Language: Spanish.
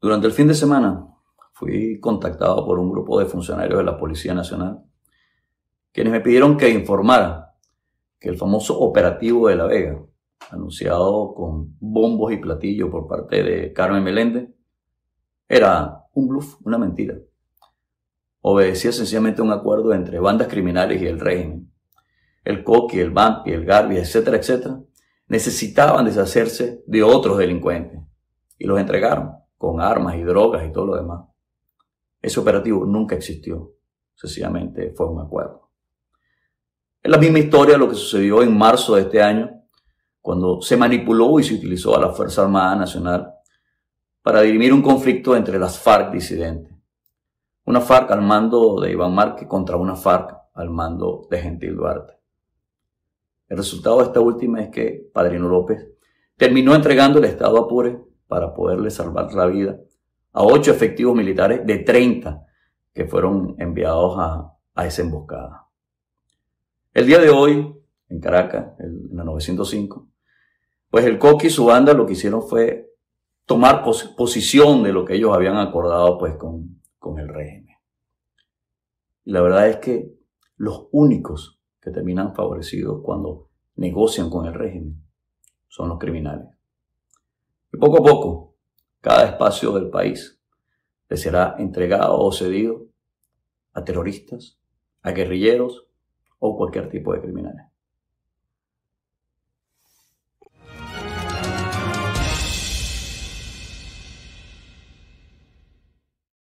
Durante el fin de semana fui contactado por un grupo de funcionarios de la Policía Nacional, quienes me pidieron que informara que el famoso operativo de La Vega, anunciado con bombos y platillos por parte de Carmen Meléndez, era un bluff, una mentira. Obedecía sencillamente a un acuerdo entre bandas criminales y el régimen. El Coqui, el Bampi, el Garbi, etcétera, etcétera, necesitaban deshacerse de otros delincuentes y los entregaron con armas y drogas y todo lo demás. Ese operativo nunca existió, sencillamente fue un acuerdo. Es la misma historia lo que sucedió en marzo de este año, cuando se manipuló y se utilizó a la Fuerza Armada Nacional para dirimir un conflicto entre las FARC disidentes. Una FARC al mando de Iván Márquez contra una FARC al mando de Gentil Duarte. El resultado de esta última es que Padrino López terminó entregando el Estado a Pure para poderle salvar la vida a ocho efectivos militares de 30 que fueron enviados a, a esa emboscada. El día de hoy, en Caracas, en la 905, pues el Coqui y su banda lo que hicieron fue tomar posición de lo que ellos habían acordado pues con, con el régimen. Y la verdad es que los únicos que terminan favorecidos cuando negocian con el régimen son los criminales poco a poco cada espacio del país le será entregado o cedido a terroristas, a guerrilleros o cualquier tipo de criminales.